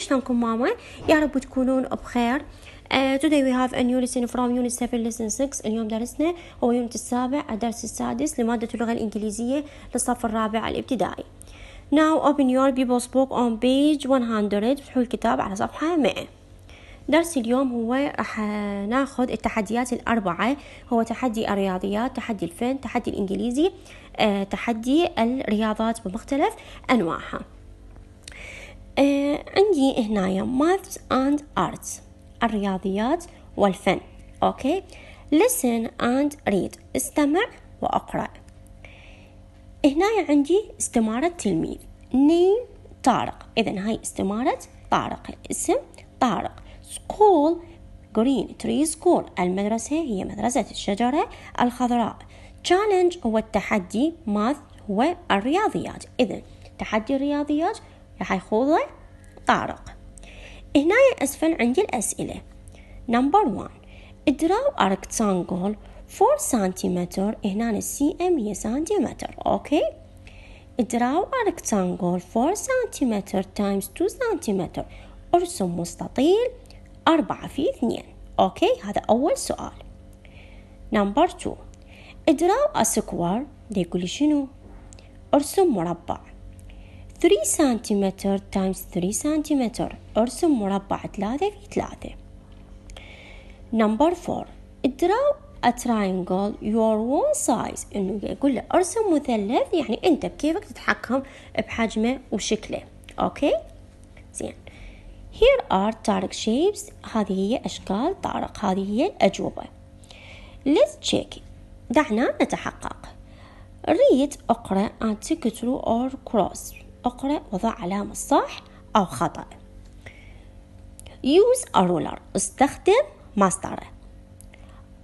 شلونكم ماما يا رب تكونون بخير Uh, today we have a new lesson from unit 7 lesson 6 اليوم درسنا هو unit السابع الدرس السادس لمادة اللغة الإنجليزية للصف الرابع الابتدائي Now open your people's book on page 100 فتحوا الكتاب على صفحة 100 درس اليوم هو راح آه، ناخذ التحديات الأربعة هو تحدي الرياضيات تحدي الفن تحدي الإنجليزي آه، تحدي الرياضات بمختلف أنواعها آه عندي هنايا ماث اند ارتس الرياضيات والفن اوكي listen and read استمع واقرأ هنايا عندي استمارة تلميذ name طارق اذا هاي استمارة طارق اسم طارق school green tree school المدرسة هي مدرسة الشجرة الخضراء challenge هو التحدي math هو الرياضيات إذا تحدي الرياضيات راح يخوضه طارق هنا أسفل عندي الأسئلة نمبر 1 draw a rectangle 4 سنتيمتر هنا السي ام هي سنتيمتر اوكي draw a rectangle 4 سنتيمتر times 2 سنتيمتر ارسم مستطيل 4 في 2 اوكي هذا اول سؤال نمبر 2 draw a square ده يقول شنو ارسم مربع 3 سنتيمتر times 3 سنتيمتر ارسم مربع 3 في 3 نمبر 4 draw a triangle your own size انه يقول له ارسم مثلث يعني انت بكيفك تتحكم بحجمه وشكله اوكي زين here are طارق shapes هذه هي اشكال طارق هذه هي الاجوبه let's check دعنا نتحقق read اقرأ and tick through or cross اقرأ وضع علامة صح أو خطأ use a ruler استخدم مسطرة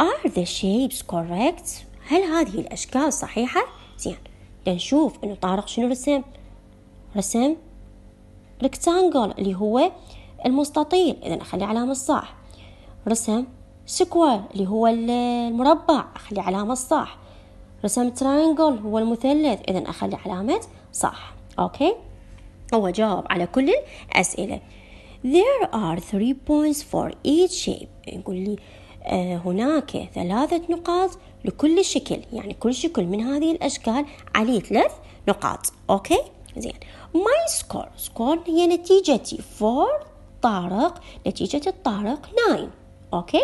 are the shapes correct هل هذه الأشكال صحيحة زين نشوف إنه طارق شنو رسم رسم rectangle اللي هو المستطيل إذا أخلي علامة صح رسم سكوير اللي هو المربع أخلي علامة صح رسم ترينجل هو المثلث إذا أخلي علامة صح اوكي هو جاوب على كل الأسئلة There are three points for each shape يقول لي آه، هناك ثلاثة نقاط لكل شكل يعني كل شكل من هذه الأشكال عليه ثلاث نقاط أوكي زين my score score هي نتيجتي for طارق نتيجة الطارق 9 أوكي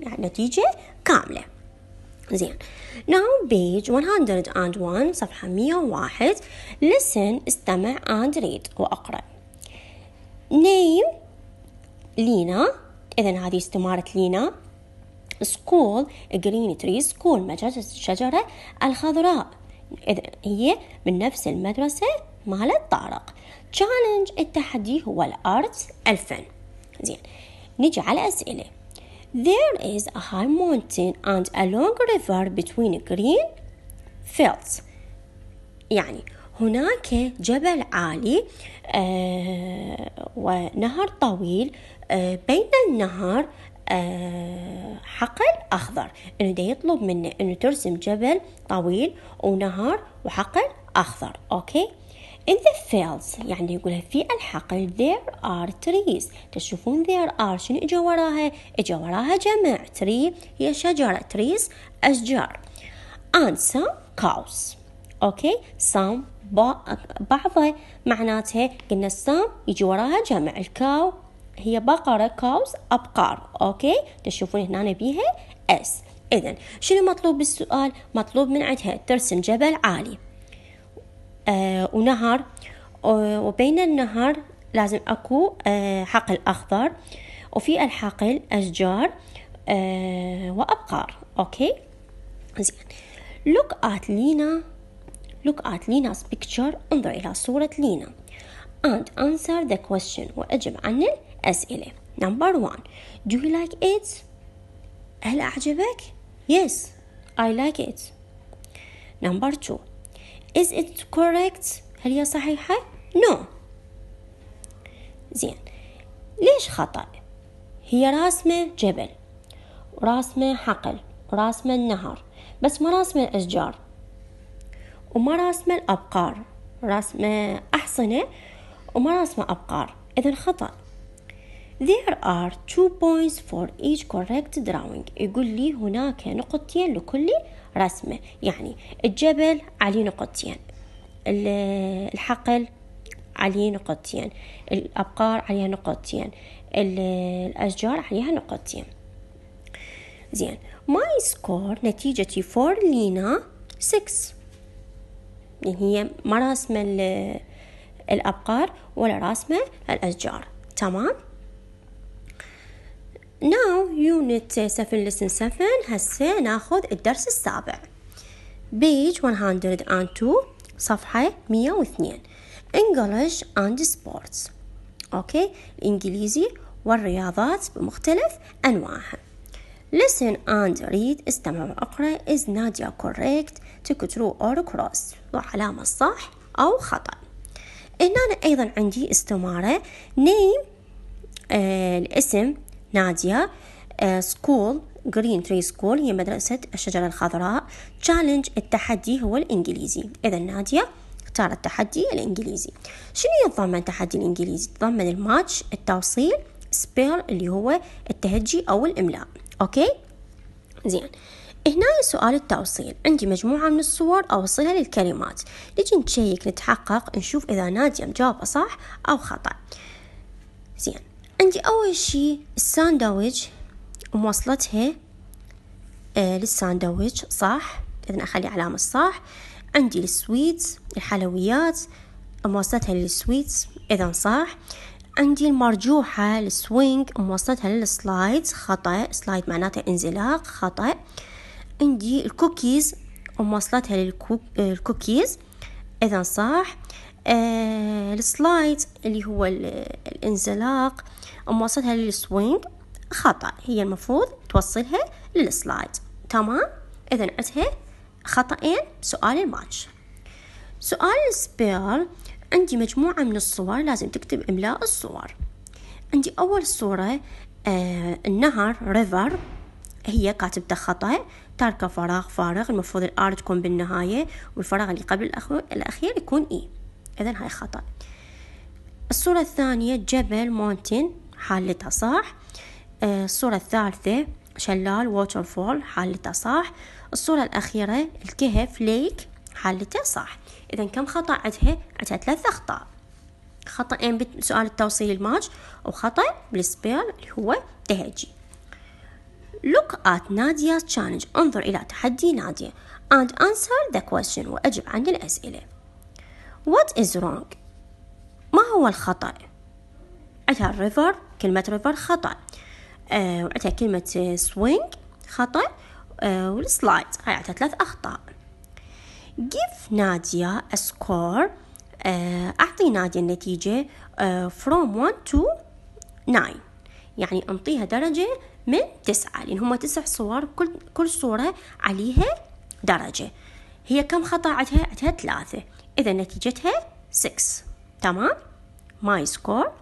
يعني نتيجة كاملة زين now page 101 صفحة 101 listen استمع and read وأقرأ name لينا إذا هذه استمارة لينا school green tree school مجلس الشجرة الخضراء إذا هي من نفس المدرسة مالت طارق challenge التحدي هو الارت الفن زين نجي على أسئلة There is a high mountain and a long river between green fields. يعني هناك جبل عالي آه، ونهر طويل آه، بين النهر آه، حقل أخضر إنه ده يطلب منه إنه ترسم جبل طويل ونهر وحقل أخضر أوكي in the fields يعني يقولها في الحقل there are trees تشوفون there are شنو اجا وراها اجا وراها جمع tree هي شجرة trees أشجار and some cows اوكي some بعض معناتها قلنا some يجي وراها جمع الكاو هي بقرة cows أبقار أوكي تشوفون هنا بيها اس إذا شنو مطلوب بالسؤال مطلوب من عندها ترسم جبل عالي آه، ونهر آه، وبين النهر لازم أكو آه، حقل أخضر وفي الحقل أشجار وأبقار أوكي زين look at Lena look at Lena's picture انظر إلى صورة لينا and answer the question وأجب عن الأسئلة number one do you like it هل أعجبك yes I like it number two is it correct هل هي صحيحة no زين ليش خطأ هي راسمة جبل وراسمة حقل وراسمة النهر بس ما راسمة الأشجار وما راسمة الأبقار راسمة أحصنة وما راسمة أبقار إذا خطأ There are two points for each correct drawing يقول لي هناك نقطتين لكل رسمة يعني الجبل عليه نقطتين الحقل عليه نقطتين الأبقار عليها نقطتين الأشجار عليها نقطتين زين ماي سكور نتيجة فور لينا 6 يعني هي ما راسمة الأبقار ولا راسمة الأشجار تمام Now unit 7 lesson 7 هسه ناخذ الدرس السابع page 102 صفحة 102 English and sports اوكي الانجليزي والرياضات بمختلف انواعها Listen and read استمع واقرأ is Nadia correct tick true or cross وعلامة صح أو خطأ هنا أنا أيضا عندي استمارة name آه الاسم نادية سكول جرين تري سكول هي مدرسة الشجرة الخضراء تشالنج التحدي هو الإنجليزي إذا نادية اختار التحدي الإنجليزي شنو يتضمن تحدي الإنجليزي؟ يتضمن الماتش التوصيل سبير اللي هو التهجي أو الإملاء أوكي زين هنا سؤال التوصيل عندي مجموعة من الصور أوصلها للكلمات نجي نشيك نتحقق نشوف إذا نادية مجاوبة صح أو خطأ زين عندي أول شي الساندويج ومواصلتها آه للساندويج صح إذن أخلي علامة صح عندي السويتس الحلويات مواصلتها للسويتس إذا صح عندي المرجوحة السوينج مواصلتها للسلايد خطأ سلايد معناتها انزلاق خطأ عندي الكوكيز ومواصلتها للكوكيز آه، إذا صح آه، السلايد اللي هو الانزلاق موصلها للسوينج خطأ هي المفروض توصلها للسلايد تمام إذا عندها خطأين سؤال الماتش سؤال السبير عندي مجموعة من الصور لازم تكتب إملاء الصور عندي أول صورة آه النهر ريفر هي كاتبته خطأ تاركة فراغ فارغ المفروض الآر تكون بالنهاية والفراغ اللي قبل الأخير يكون إي إذا هاي خطأ الصورة الثانية جبل مونتين حالتها صح آه، الصورة الثالثة شلال ووترفول فول حالته صح الصورة الأخيرة الكهف ليك حالتها صح إذا كم خطأ عندها؟ عندها ثلاث أخطاء خطأين يعني بسؤال التوصيل الماج وخطأ بالسبيل اللي هو تهجي Look at Nadia's challenge انظر إلى تحدي نادية and answer the question وأجب عن الأسئلة what is wrong ما هو الخطأ عندها river كلمة river خطأ وعندها آه، كلمة swing خطأ آه، والسلايد هاي عندها ثلاث أخطاء give نادية a score آه، أعطي نادية النتيجة from 1 to 9 يعني أنطيها درجة من تسعة لأن هم تسع صور كل كل صورة عليها درجة هي كم خطأ عندها؟ عندها ثلاثة إذا نتيجتها 6 تمام ماي سكور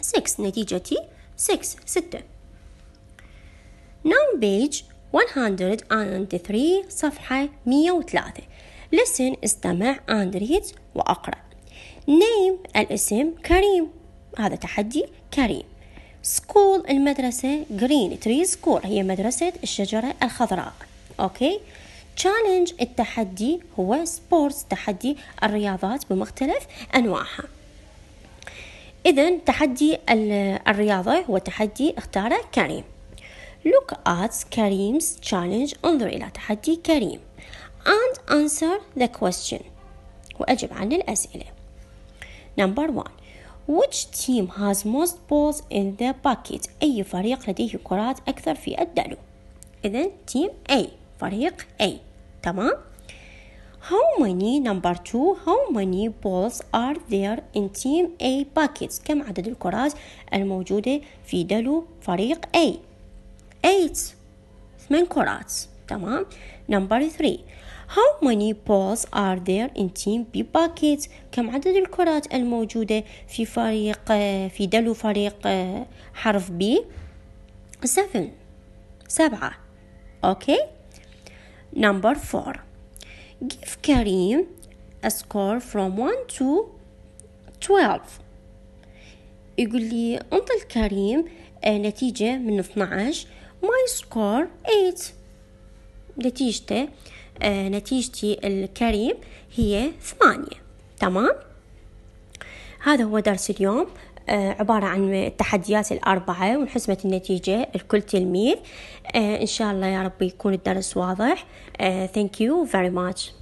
6 نتيجتي 6 6 Now page 103 صفحة 103 listen استمع and read وأقرأ name الاسم كريم هذا تحدي كريم school المدرسة green tree school هي مدرسة الشجرة الخضراء أوكي okay. تشالنج التحدي هو سبورتس تحدي الرياضات بمختلف أنواعها إذا تحدي الرياضة هو تحدي اختاره كريم Look at Kareem's challenge انظر إلى تحدي كريم and answer the question وأجب عن الأسئلة Number one Which team has most balls in the bucket أي فريق لديه كرات أكثر في الدلو إذا team A فريق A تمام How many number two How many balls are there in team A buckets كم عدد الكرات الموجودة في دلو فريق A 8 ثمان كرات تمام number 3 How many balls are there in team B buckets كم عدد الكرات الموجودة في فريق في دلو فريق حرف B 7 سبعة أوكي okay. Number 4. Give Karim a score from 1 to 12 يقول لي انطي لكريم نتيجة من 12 my score 8 نتيجته نتيجتي الكريم هي 8. تمام هذا هو درس اليوم آه، عبارة عن التحديات الأربعة وانحسبت النتيجة لكل تلميذ آه، إن شاء الله يا رب يكون الدرس واضح آه، Thank you very much